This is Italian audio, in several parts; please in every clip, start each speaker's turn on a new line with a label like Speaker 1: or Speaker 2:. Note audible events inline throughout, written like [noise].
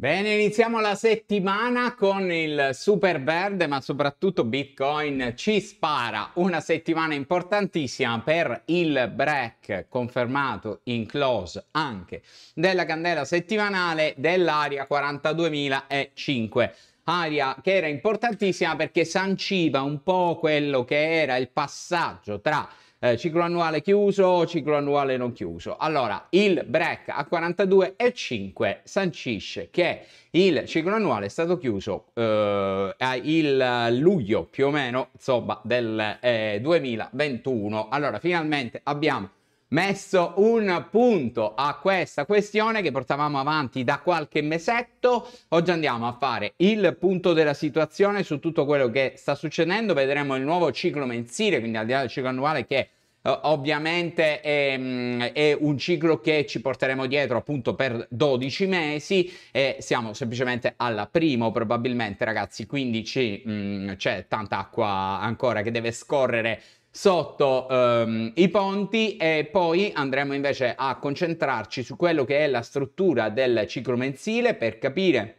Speaker 1: Bene, iniziamo la settimana con il super verde, ma soprattutto Bitcoin ci spara una settimana importantissima per il break confermato in close anche della candela settimanale dell'area 42.005 aria che era importantissima perché sanciva un po' quello che era il passaggio tra eh, ciclo annuale chiuso, ciclo annuale non chiuso. Allora, il break a 42,5 sancisce che il ciclo annuale è stato chiuso eh, il luglio più o meno, insomma, del eh, 2021. Allora, finalmente abbiamo messo un punto a questa questione che portavamo avanti da qualche mesetto. Oggi andiamo a fare il punto della situazione su tutto quello che sta succedendo, vedremo il nuovo ciclo mensile, quindi al di là del ciclo annuale che ovviamente è, mm, è, un ciclo che ci porteremo dietro appunto per 12 mesi e siamo semplicemente alla prima probabilmente ragazzi quindi mm, c'è tanta acqua ancora che deve scorrere sotto um, i ponti e poi andremo invece a concentrarci su quello che è la struttura del ciclo mensile per capire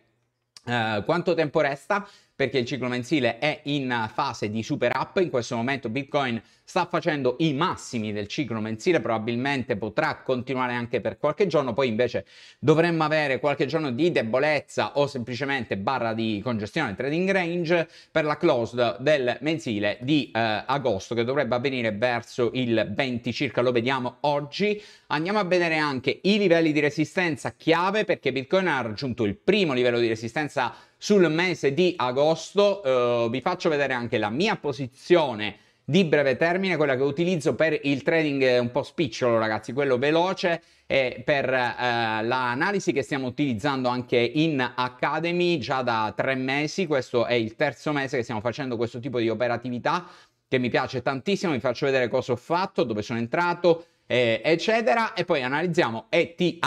Speaker 1: uh, quanto tempo resta perché il ciclo mensile è in fase di super up in questo momento Bitcoin sta facendo i massimi del ciclo mensile, probabilmente potrà continuare anche per qualche giorno, poi invece dovremmo avere qualche giorno di debolezza o semplicemente barra di congestione trading range per la close del mensile di eh, agosto che dovrebbe avvenire verso il 20 circa, lo vediamo oggi. Andiamo a vedere anche i livelli di resistenza chiave perché Bitcoin ha raggiunto il primo livello di resistenza sul mese di agosto. Uh, vi faccio vedere anche la mia posizione di breve termine, quella che utilizzo per il trading eh, un po' spicciolo, ragazzi, quello veloce e per eh, l'analisi che stiamo utilizzando anche in Academy già da tre mesi. Questo è il terzo mese che stiamo facendo questo tipo di operatività che mi piace tantissimo. Vi faccio vedere cosa ho fatto, dove sono entrato, eh, eccetera. E poi analizziamo ETH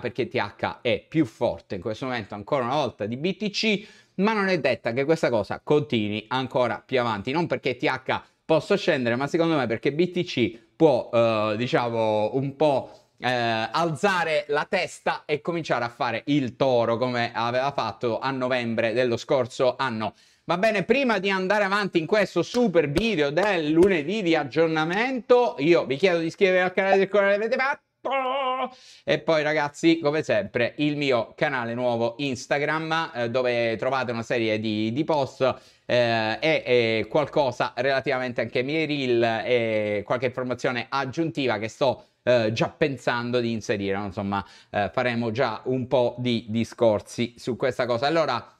Speaker 1: perché ETH è più forte in questo momento ancora una volta di BTC. Ma non è detta che questa cosa continui ancora più avanti, non perché ETH posso scendere, ma secondo me perché BTC può, eh, diciamo, un po'... Eh, alzare la testa e cominciare a fare il toro come aveva fatto a novembre dello scorso anno. Va bene, prima di andare avanti in questo super video del lunedì di aggiornamento, io vi chiedo di iscrivervi al canale del Corriere delle Matti e poi ragazzi, come sempre, il mio canale nuovo Instagram eh, dove trovate una serie di, di post eh, e, e, qualcosa relativamente anche ai miei reel e qualche informazione aggiuntiva che sto eh, già pensando di inserire. Insomma, eh, faremo già un po' di discorsi su questa cosa. Allora,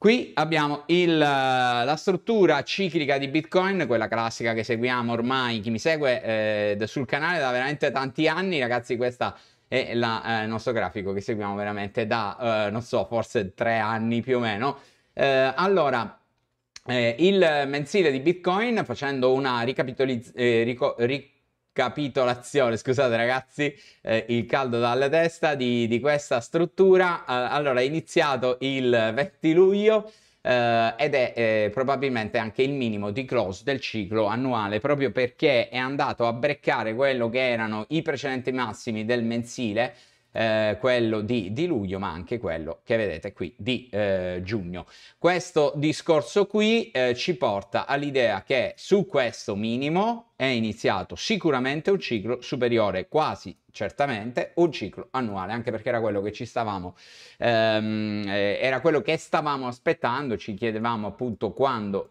Speaker 1: Qui abbiamo il, eh, la struttura ciclica di Bitcoin, quella classica che seguiamo ormai, chi mi segue eh, sul canale da veramente tanti anni, ragazzi, questa è la, eh, il nostro grafico che seguiamo veramente da, eh, non so, forse tre anni più o meno. Eh, allora, eh, il mensile di Bitcoin, facendo una ricapitolizzazione, rico- ric- capitolazione, scusate ragazzi, eh, il caldo dalla testa di, di questa struttura. Eh, allora, è iniziato il 20 luglio. Uh, ed è eh, probabilmente anche il minimo di close del ciclo annuale proprio perché è andato a breccare quello che erano i precedenti massimi del mensile eh, quello di, di, luglio ma anche quello che vedete qui di eh, giugno questo discorso qui eh, ci porta all'idea che su questo minimo è iniziato sicuramente un ciclo superiore, quasi certamente, un ciclo annuale, anche perché era quello che ci stavamo, ehm, eh, era quello che stavamo aspettando, ci chiedevamo appunto quando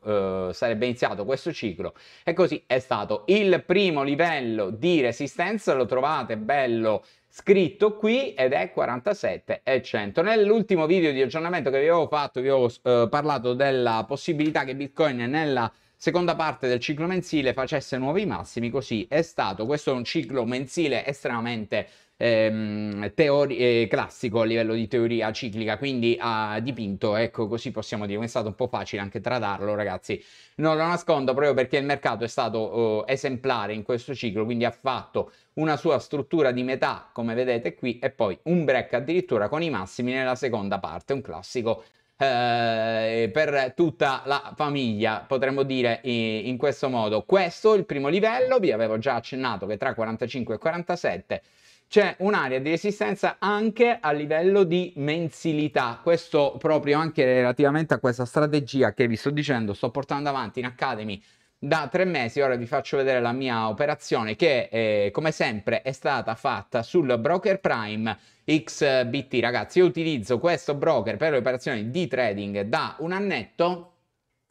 Speaker 1: eh, sarebbe iniziato questo ciclo e così è stato. Il primo livello di resistenza lo trovate bello scritto qui ed è 47 e 100. Nell'ultimo video di aggiornamento che vi avevo fatto vi avevo eh, parlato della possibilità che Bitcoin nella seconda parte del ciclo mensile facesse nuovi massimi, così è stato. Questo è un ciclo mensile estremamente ehm, teori- eh, classico a livello di teoria ciclica, quindi ha dipinto, ecco così possiamo dire, è stato un po' facile anche tradarlo ragazzi, non lo nascondo proprio perché il mercato è stato eh, esemplare in questo ciclo, quindi ha fatto una sua struttura di metà come vedete qui e poi un break addirittura con i massimi nella seconda parte, un classico eh, per tutta la famiglia, potremmo dire in, questo modo. Questo è il primo livello, vi avevo già accennato che tra 45 e 47 c'è un'area di resistenza anche a livello di mensilità. Questo proprio anche relativamente a questa strategia che vi sto dicendo, sto portando avanti in Academy da tre mesi ora vi faccio vedere la mia operazione che eh, come sempre è stata fatta sul broker prime xbt ragazzi io utilizzo questo broker per le operazioni di trading da un annetto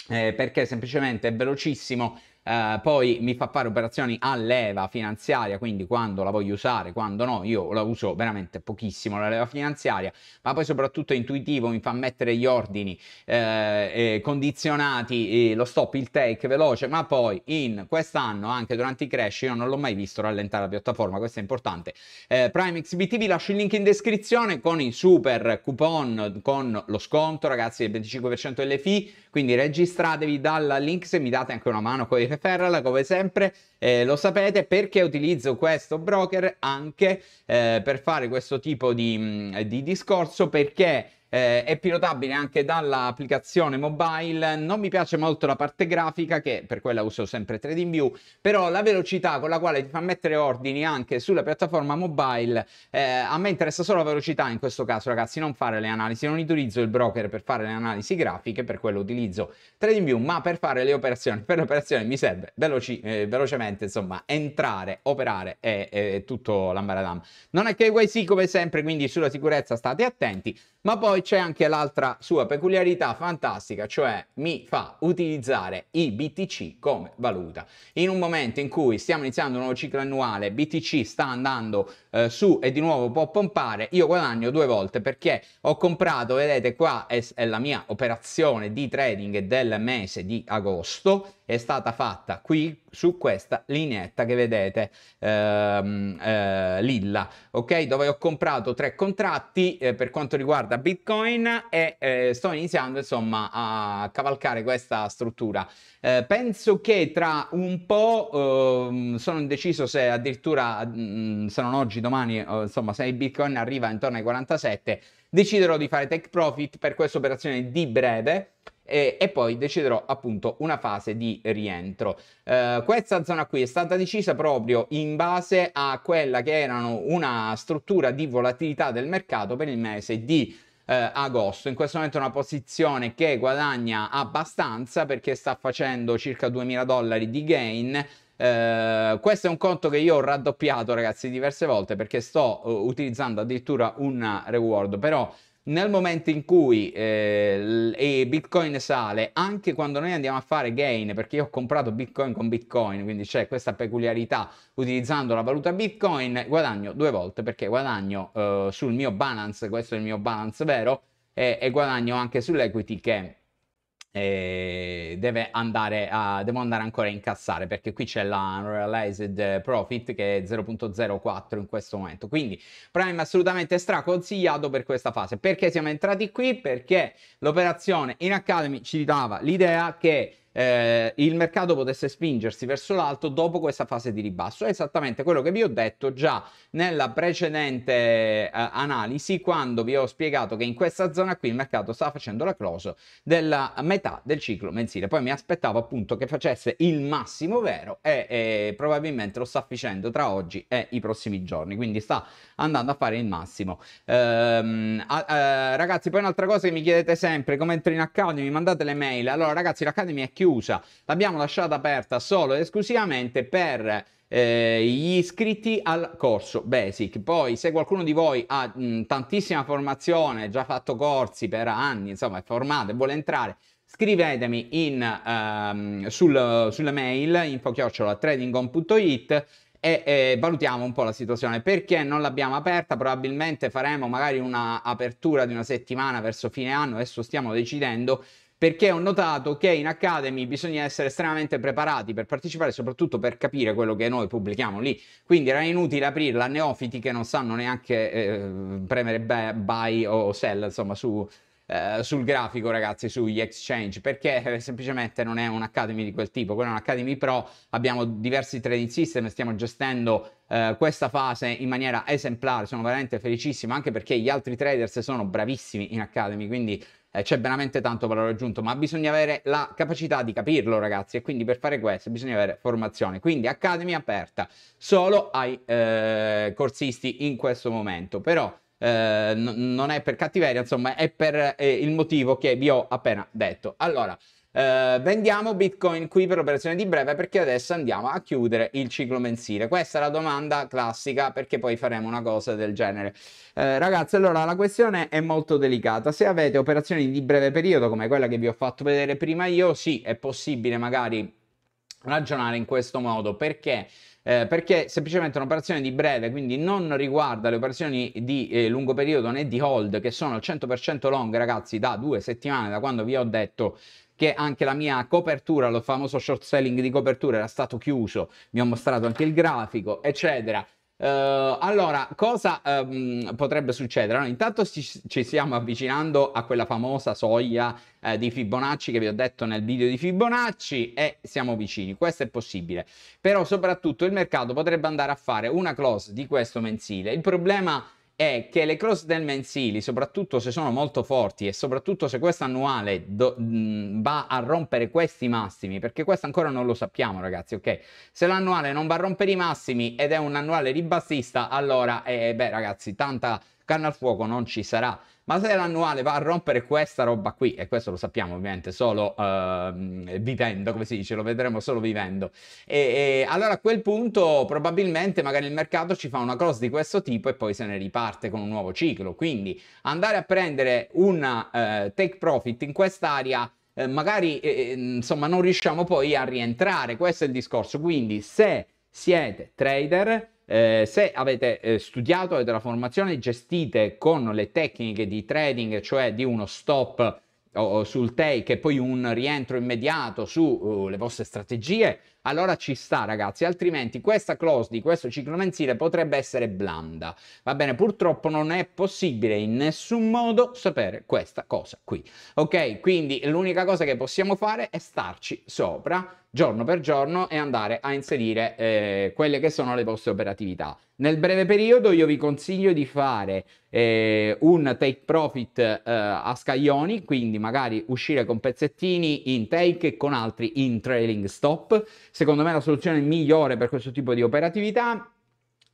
Speaker 1: eh, perché semplicemente è velocissimo eh, poi mi fa fare operazioni a leva finanziaria, quindi quando la voglio usare, quando no, io la uso veramente pochissimo la leva finanziaria, ma poi soprattutto è intuitivo, mi fa mettere gli ordini eh, condizionati, lo stop, il take veloce, ma poi in quest'anno, anche durante i crash, io non l'ho mai visto rallentare la piattaforma, questo è importante. Eh, Prime XBT vi lascio il link in descrizione con il super coupon, con lo sconto ragazzi del 25% delle fee, quindi registratevi dal link se mi date anche una mano con i Frank Ferral come sempre eh, lo sapete perché utilizzo questo broker anche eh, per fare questo tipo di, di discorso perché eh, è pilotabile anche dall'applicazione mobile. Non mi piace molto la parte grafica, che per quella uso sempre 3D in però la velocità con la quale ti fa mettere ordini anche sulla piattaforma mobile, eh, a me interessa solo la velocità in questo caso, ragazzi, non fare le analisi, non utilizzo il broker per fare le analisi grafiche, per quello utilizzo 3D ma per fare le operazioni, per le operazioni mi serve veloci, eh, velocemente, insomma, entrare, operare e, tutto l'ambaradam. Non è che KYC come sempre, quindi sulla sicurezza state attenti, ma poi c'è anche l'altra sua peculiarità fantastica, cioè mi fa utilizzare i BTC come valuta. In un momento in cui stiamo iniziando un nuovo ciclo annuale, BTC sta andando eh, su e di nuovo può pompare, io guadagno due volte perché ho comprato, vedete qua è, è la mia operazione di trading del mese di agosto, è stata fatta qui su questa lineetta che vedete ehm, eh, lilla, ok? Dove ho comprato tre contratti eh, per quanto riguarda Bitcoin e eh, sto iniziando insomma a cavalcare questa struttura. Eh, penso che tra un po' ehm, sono indeciso se addirittura mh, mm, se non oggi, domani, eh, insomma, se il Bitcoin arriva intorno ai 47, deciderò di fare take profit per questa operazione di breve e, eh, e, poi deciderò appunto una fase di rientro. Eh, questa zona qui è stata decisa proprio in base a quella che erano una struttura di volatilità del mercato per il mese di eh, agosto. In questo momento è una posizione che guadagna abbastanza perché sta facendo circa 2000 dollari di gain. Eh, questo è un conto che io ho raddoppiato ragazzi diverse volte perché sto uh, utilizzando addirittura un reward però nel momento in cui eh, Bitcoin sale, anche quando noi andiamo a fare gain, perché io ho comprato Bitcoin con Bitcoin, quindi c'è questa peculiarità utilizzando la valuta Bitcoin, guadagno due volte perché guadagno eh, sul mio balance, questo è il mio balance vero, e, e guadagno anche sull'equity che deve andare a, devo andare ancora a incassare perché qui c'è la unrealized profit che è 0.04 in questo momento quindi Prime assolutamente straconsigliato per questa fase perché siamo entrati qui perché l'operazione in Academy ci dava l'idea che eh, il mercato potesse spingersi verso l'alto dopo questa fase di ribasso. È esattamente quello che vi ho detto già nella precedente eh, analisi quando vi ho spiegato che in questa zona qui il mercato stava facendo la close della metà del ciclo mensile. Poi mi aspettavo appunto che facesse il massimo vero e, e probabilmente lo sta facendo tra oggi e i prossimi giorni, quindi sta andando a fare il massimo. Ehm, a, a, eh, ragazzi, poi un'altra cosa che mi chiedete sempre, come entro in Academy, mi mandate le mail. Allora ragazzi, l'Academy è chiusa chiusa, l'abbiamo lasciata aperta solo ed esclusivamente per eh, gli iscritti al corso basic poi se qualcuno di voi ha mh, tantissima formazione già fatto corsi per anni insomma è formato e vuole entrare scrivetemi in, ehm, sul, sulle mail info e valutiamo un po' la situazione perché non l'abbiamo aperta probabilmente faremo magari una apertura di una settimana verso fine anno adesso stiamo decidendo perché ho notato che in Academy bisogna essere estremamente preparati per partecipare, soprattutto per capire quello che noi pubblichiamo lì. Quindi era inutile aprirla a neofiti che non sanno neanche eh, premere buy o sell, insomma, su, eh, sul grafico, ragazzi, sugli exchange, perché eh, semplicemente non è un'Academy di quel tipo, quella è un'Academy Pro, abbiamo diversi trading system, stiamo gestendo Uh, questa fase in maniera esemplare. Sono veramente felicissimo anche perché gli altri traders sono bravissimi in Academy, quindi eh, c'è veramente tanto valore aggiunto, ma bisogna avere la capacità di capirlo ragazzi e quindi per fare questo bisogna avere formazione. Quindi Academy aperta solo ai eh, corsisti in questo momento, però... Eh, n- non è per cattiveria, insomma, è per eh, il motivo che vi ho appena detto. Allora, eh, vendiamo Bitcoin qui per operazioni di breve perché adesso andiamo a chiudere il ciclo mensile. Questa è la domanda classica perché poi faremo una cosa del genere. Eh, ragazzi, allora la questione è molto delicata. Se avete operazioni di breve periodo come quella che vi ho fatto vedere prima io, sì, è possibile magari ragionare in questo modo perché eh, perché semplicemente un'operazione di breve, quindi non riguarda le operazioni di eh, lungo periodo né di hold, che sono al 100% long, ragazzi, da due settimane, da quando vi ho detto che anche la mia copertura, lo famoso short selling di copertura era stato chiuso, mi ho mostrato anche il grafico, eccetera. Uh, allora, cosa um, potrebbe succedere? Allora, intanto ci, ci, stiamo avvicinando a quella famosa soglia eh, di Fibonacci che vi ho detto nel video di Fibonacci e siamo vicini, questo è possibile. Però soprattutto il mercato potrebbe andare a fare una close di questo mensile. Il problema è che le cross del mensili, soprattutto se sono molto forti e soprattutto se questa annuale do, mh, va a rompere questi massimi, perché questo ancora non lo sappiamo ragazzi, ok? Se l'annuale non va a rompere i massimi ed è un annuale ribassista, allora, eh, beh ragazzi, tanta canna al fuoco non ci sarà ma se l'annuale va a rompere questa roba qui, e questo lo sappiamo ovviamente solo uh, vivendo, come si dice, lo vedremo solo vivendo, e, e, allora a quel punto probabilmente magari il mercato ci fa una cross di questo tipo e poi se ne riparte con un nuovo ciclo, quindi andare a prendere una uh, take profit in quest'area eh, magari eh, eh, insomma non riusciamo poi a rientrare questo è il discorso quindi se siete trader eh, se avete eh, studiato, avete la formazione, gestite con le tecniche di trading, cioè di uno stop sul take e poi un rientro immediato sulle uh, vostre strategie, allora ci sta ragazzi, altrimenti questa clause di questo ciclo mensile potrebbe essere blanda. Va bene, purtroppo non è possibile in nessun modo sapere questa cosa qui. Ok, quindi l'unica cosa che possiamo fare è starci sopra giorno per giorno e andare a inserire eh, quelle che sono le vostre operatività. Nel breve periodo io vi consiglio di fare eh, un take profit eh, a scaglioni, quindi magari uscire con pezzettini in take e con altri in trailing stop secondo me la soluzione migliore per questo tipo di operatività,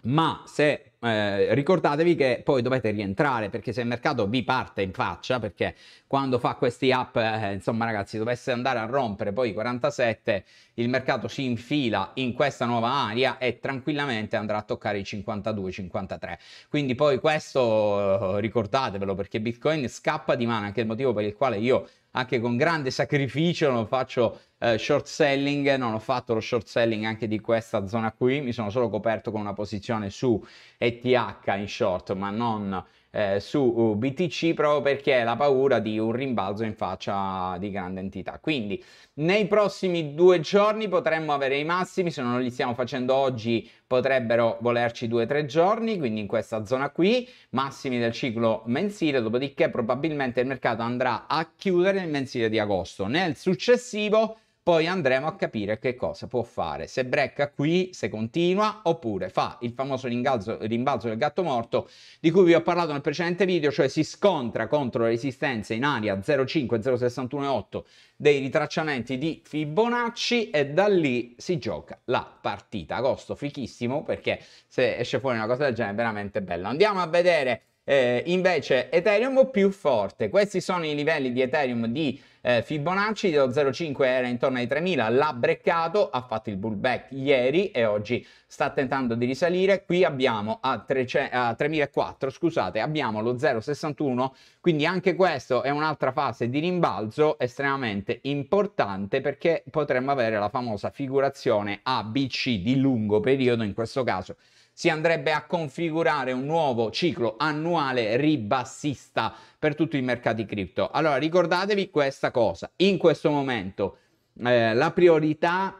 Speaker 1: ma se eh, ricordatevi che poi dovete rientrare perché se il mercato vi parte in faccia perché quando fa questi up eh, insomma ragazzi dovesse andare a rompere poi i 47 il mercato si infila in questa nuova area e tranquillamente andrà a toccare i 52 53 quindi poi questo eh, ricordatevelo perché bitcoin scappa di mano anche il motivo per il quale io anche con grande sacrificio, non faccio eh, short selling, non ho fatto lo short selling anche di questa zona qui, mi sono solo coperto con una posizione su ETH in short, ma non eh, su uh, BTC proprio perché la paura di un rimbalzo in faccia di grande entità. Quindi nei prossimi due giorni potremmo avere i massimi, se non li stiamo facendo oggi potrebbero volerci due o tre giorni, quindi in questa zona qui, massimi del ciclo mensile, dopodiché probabilmente il mercato andrà a chiudere il mensile di agosto. Nel successivo poi andremo a capire che cosa può fare, se brecca qui, se continua, oppure fa il famoso ringalzo, rimbalzo del gatto morto di cui vi ho parlato nel precedente video, cioè si scontra contro le resistenze in aria 0,5, 0,618 dei ritracciamenti di Fibonacci e da lì si gioca la partita. Agosto fichissimo perché se esce fuori una cosa del genere è veramente bello. Andiamo a vedere eh, invece Ethereum più forte. Questi sono i livelli di Ethereum di eh, Fibonacci, lo 0,5 era intorno ai 3.000, l'ha breccato, ha fatto il pullback ieri e oggi sta tentando di risalire. Qui abbiamo a, 3, a 3.004, scusate, abbiamo lo 0,61, quindi anche questo è un'altra fase di rimbalzo estremamente importante perché potremmo avere la famosa figurazione ABC di lungo periodo in questo caso si andrebbe a configurare un nuovo ciclo annuale ribassista per tutti i mercati cripto. Allora ricordatevi questa cosa, in questo momento eh, la priorità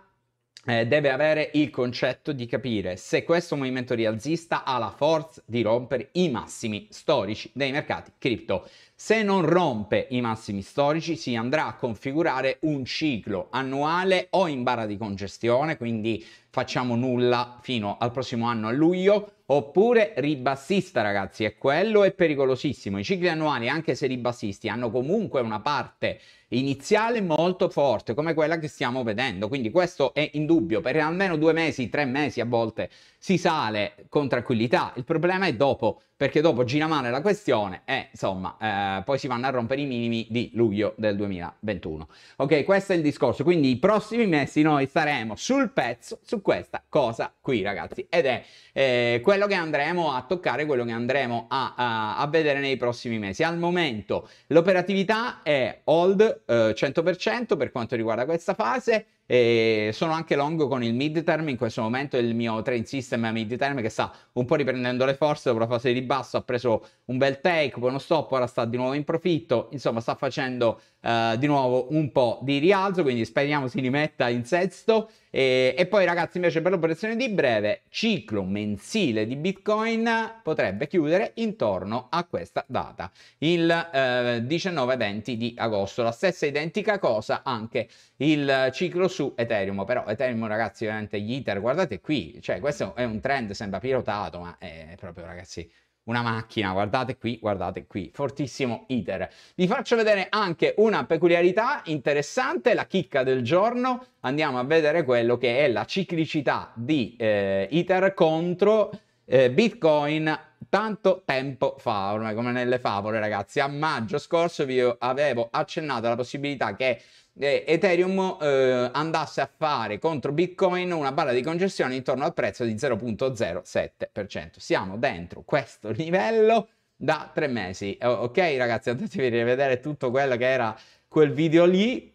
Speaker 1: eh, deve avere il concetto di capire se questo movimento rialzista ha la forza di rompere i massimi storici dei mercati cripto. Se non rompe i massimi storici si andrà a configurare un ciclo annuale o in barra di congestione, quindi facciamo nulla fino al prossimo anno a luglio, oppure ribassista ragazzi, e quello è pericolosissimo. I cicli annuali, anche se ribassisti, hanno comunque una parte iniziale molto forte, come quella che stiamo vedendo. Quindi questo è in dubbio, per almeno due mesi, tre mesi a volte si sale con tranquillità. Il problema è dopo perché dopo gira male la questione e insomma eh, poi si vanno a rompere i minimi di luglio del 2021. Ok, questo è il discorso, quindi i prossimi mesi noi saremo sul pezzo su questa cosa qui ragazzi ed è eh, quello che andremo a toccare, quello che andremo a, a, a, vedere nei prossimi mesi. Al momento l'operatività è hold eh, 100% per quanto riguarda questa fase, e sono anche long con il midterm, in questo momento il mio train system è a midterm che sta un po' riprendendo le forze dopo la fase di ribasso ha preso un bel take poi uno stop ora sta di nuovo in profitto insomma sta facendo uh, di nuovo un po' di rialzo quindi speriamo si rimetta in sesto e, e poi ragazzi invece per l'operazione di breve ciclo mensile di Bitcoin potrebbe chiudere intorno a questa data, il eh, 19-20 di agosto. La stessa identica cosa anche il ciclo su Ethereum, però Ethereum ragazzi ovviamente gli iter guardate qui, cioè questo è un trend sembra pilotato ma è proprio ragazzi una macchina, guardate qui, guardate qui, fortissimo iter. Vi faccio vedere anche una peculiarità interessante, la chicca del giorno, andiamo a vedere quello che è la ciclicità di eh, iter contro eh, Bitcoin tanto tempo fa, ormai come nelle favole ragazzi, a maggio scorso vi avevo accennato alla possibilità che eh, Ethereum eh, andasse a fare contro Bitcoin una barra di congestione intorno al prezzo di 0.07%. Siamo dentro questo [laughs] livello da tre mesi. Ok ragazzi, andatevi a rivedere tutto quello che era quel video lì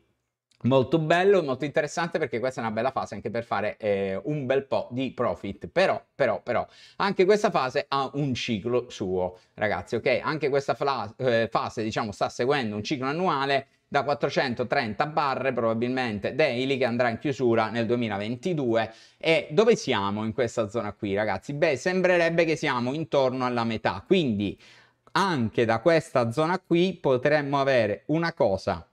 Speaker 1: Molto bello, molto interessante perché questa è una bella fase anche per fare eh, un bel po' di profit, però, però, però, anche questa fase ha un ciclo suo, ragazzi, ok? Anche questa fla- eh, fase, diciamo, sta seguendo un ciclo annuale da 430 barre probabilmente daily che andrà in chiusura nel 2022 e dove siamo in questa zona qui ragazzi? Beh sembrerebbe che siamo intorno alla metà quindi anche da questa zona qui potremmo avere una cosa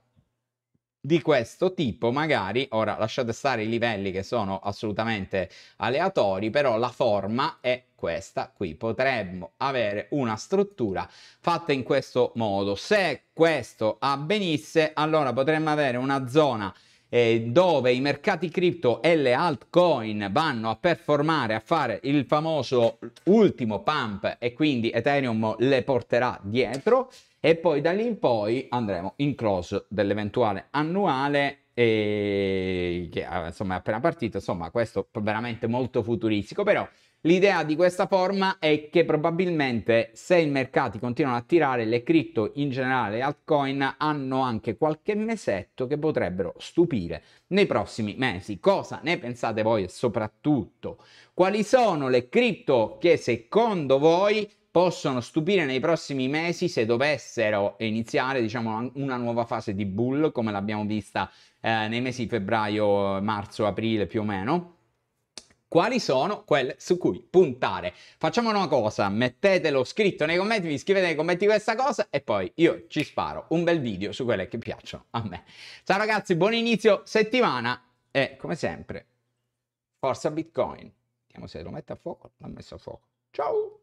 Speaker 1: di questo tipo, magari, ora lasciate stare i livelli che sono assolutamente aleatori, però la forma è questa qui. Potremmo avere una struttura fatta in questo modo. Se questo avvenisse, allora potremmo avere una zona eh, dove i mercati cripto e le altcoin vanno a performare, a fare il famoso ultimo pump e quindi Ethereum le porterà dietro e poi da lì in poi andremo in close dell'eventuale annuale e che eh, insomma è appena partito insomma questo veramente molto futuristico però L'idea di questa forma è che probabilmente se i mercati continuano a tirare le cripto in generale altcoin hanno anche qualche mesetto che potrebbero stupire nei prossimi mesi. Cosa ne pensate voi e soprattutto quali sono le cripto che secondo voi possono stupire nei prossimi mesi se dovessero iniziare diciamo, una nuova fase di bull come l'abbiamo vista eh, nei mesi febbraio, marzo, aprile più o meno quali sono quelle su cui puntare. Facciamo una cosa, mettetelo scritto nei commenti, vi scrivete nei commenti questa cosa e poi io ci sparo un bel video su quelle che piacciono a me. Ciao ragazzi, buon inizio settimana e come sempre, forza Bitcoin. Vediamo se lo mette a fuoco, l'ha messo a fuoco. Ciao!